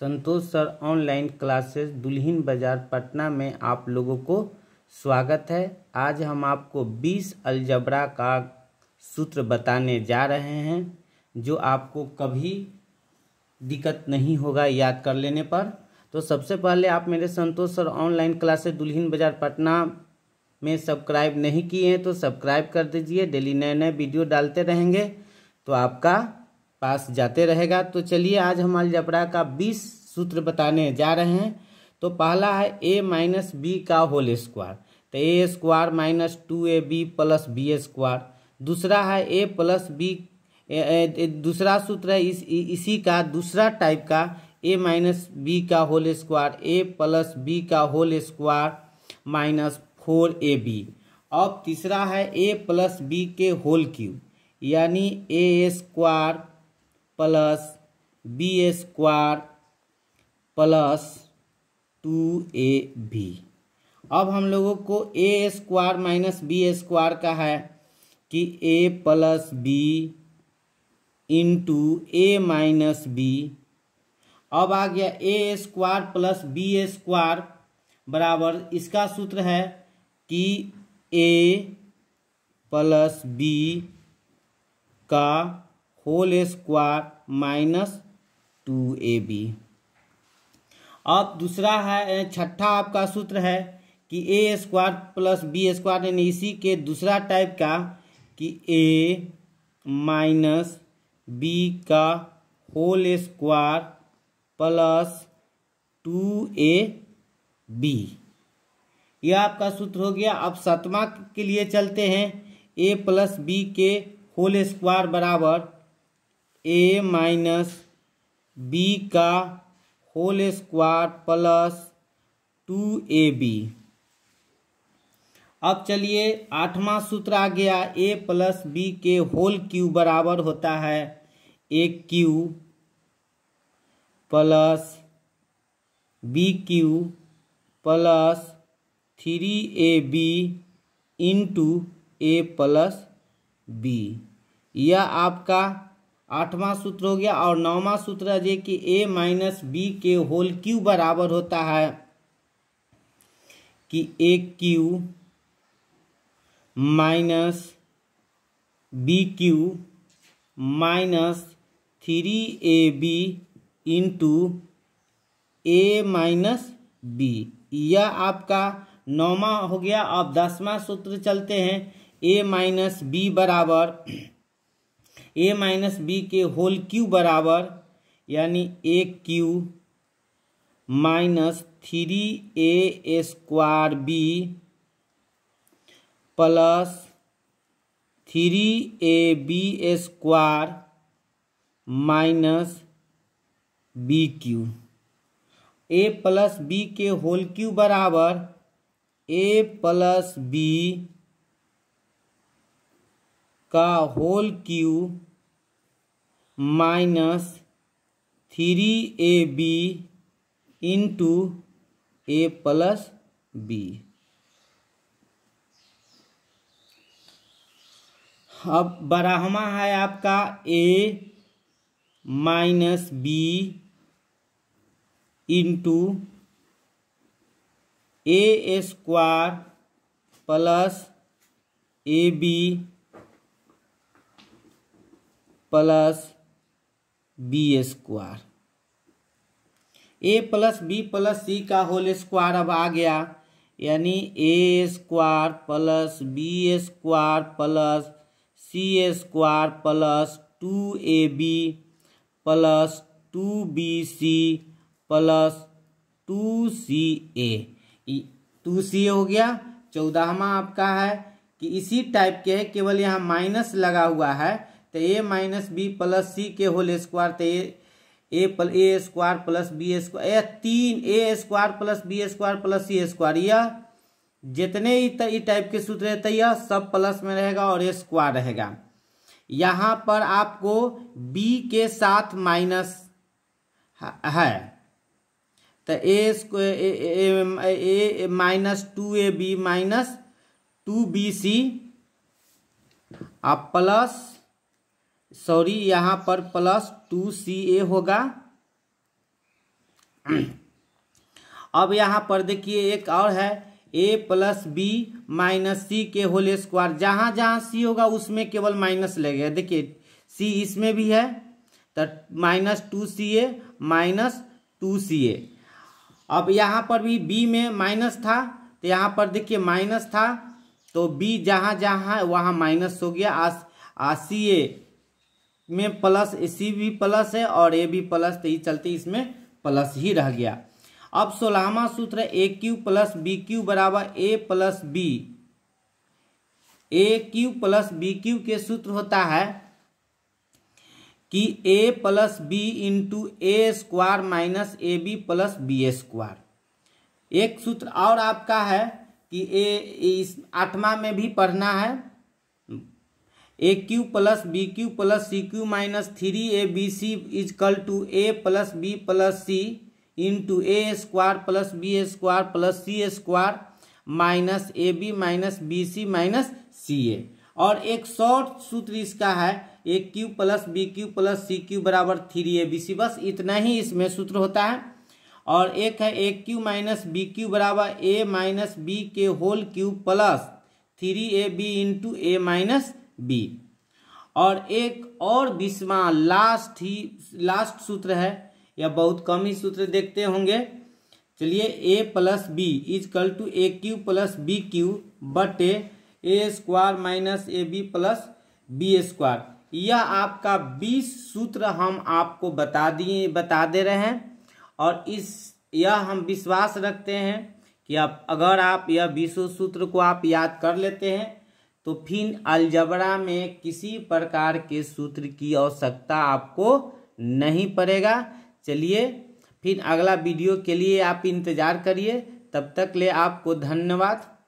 संतोष sir online classes Dulhin Bazar Patna में आप लोगों को स्वागत है आज हम आपको 20 अलजबरा का सूत्र बताने जा रहे हैं जो आपको कभी दिक्कत नहीं होगा याद कर लेने पर तो सबसे पहले आप मेरे Santosh sir online classes Dulhin Bazar Patna में सब्सक्राइब नहीं किए हैं तो सब्सक्राइब कर दीजिए डेली नए नए वीडियो डालते रहेंगे तो आपका पास जाते रहेगा तो चलिए आज हम अलजबरा का बीस सूत्र बताने जा रहे हैं तो पहला है ए माइनस बी का होल स्क्वायर तो A square minus two A B plus B square दूसरा है ए प्लस बी दूसरा सूत्र है इस इसी का दूसरा टाइप का ए माइनस बी का whole square A plus B का whole square minus four A B अब तीसरा है ए प्लस बी के होल क्यूब यानी ए square plus B square plus two ए बी अब हम लोगों को A square minus B square का है कि ए प्लस बी इंटू ए माइनस बी अब आ गया A square plus B square बराबर इसका सूत्र है कि ए प्लस बी का होल स्क्वायर माइनस टू ए बी अब दूसरा है छठा आपका सूत्र है कि A square plus B square यानी इसी के दूसरा टाइप का कि ए माइनस बी का होल स्क्वायर प्लस टू ए बी यह आपका सूत्र हो गया अब सातवां के लिए चलते हैं ए प्लस बी के होल स्क्वायर बराबर ए माइनस बी का होल स्क्वायर प्लस टू ए बी अब चलिए आठवां सूत्र आ गया ए प्लस बी के होल क्यू बराबर होता है ए cube plus B cube plus three A B into A plus B यह आपका आठवां सूत्र हो गया और नौवां सूत्र है कि ए माइनस बी के होल क्यू बराबर होता है कि A cube minus B cube minus three A B into A minus B यह आपका नौवा हो गया अब दसवां सूत्र चलते हैं ए माइनस बी बराबर ए माइनस बी के होल क्यू बराबर यानी A cube minus three A square B plus three A B square minus B cube A plus B के होल क्यू बराबर ए प्लस बी का whole cube minus three A B into A plus B अब बराहमा है आपका A minus B into A square plus A B plus B square A plus B plus C का whole square अब आ गया यानी ए square plus B square plus c square plus two A B plus two b c plus two c a two c हो गया चौदहवा आपका है कि इसी टाइप के है केवल यहाँ माइनस लगा हुआ है तो a minus b plus c के होल स्क्वायर तो a a plus a square plus B square तीन a square plus B square plus c square यह जितने ही टाइप के सूत्र रहते तो यह सब प्लस में रहेगा और ए स्क्वायर रहेगा यहाँ पर आपको बी के साथ माइनस है तो a square minus two A b minus two b c और प्लस सॉरी यहाँ पर प्लस टू सी ए होगा अब यहाँ पर देखिए एक और है ए प्लस बी माइनस सी के होल स्क्वायर जहाँ जहाँ सी होगा उसमें केवल माइनस लगेगा देखिए सी इसमें भी है तो minus two c a minus two c a अब यहाँ पर भी बी में माइनस था तो यहाँ पर देखिए माइनस था तो बी जहाँ जहाँ वहाँ माइनस हो गया आ सी ए में प्लस सी भी प्लस है और ए भी प्लस तो ये चलते इसमें प्लस ही रह गया अब सोलहवा सूत्र a cube plus B cube बराबर ए plus b a cube plus B cube के सूत्र होता है कि ए plus B into A square minus a B plus B square एक सूत्र और आपका है कि ए इस आठवां में भी पढ़ना है ए cube plus B cube plus c cube minus three A b c is equal two a plus B plus c into A square plus B square plus c square minus a b minus b c minus c a और एक short सूत्र इसका है ए cube plus B cube plus c cube बराबर three ए b c बस इतना ही इसमें सूत्र होता है और एक है ए क्यू माइनस बी क्यू बराबर ए माइनस बी के whole cube plus three A B into A minus b और एक और बीसवा लास्ट ही लास्ट सूत्र है या बहुत कम ही सूत्र देखते होंगे चलिए a plus b is equal to a cube plus B cube but a square minus a B plus B square यह आपका बीस सूत्र हम आपको बता दिए बता दे रहे हैं और इस यह हम विश्वास रखते हैं कि आप अगर आप यह बीसों सूत्र को आप याद कर लेते हैं तो फिर अलजबरा में किसी प्रकार के सूत्र की आवश्यकता आपको नहीं पड़ेगा चलिए फिर अगला वीडियो के लिए आप इंतज़ार करिए तब तक ले आपको धन्यवाद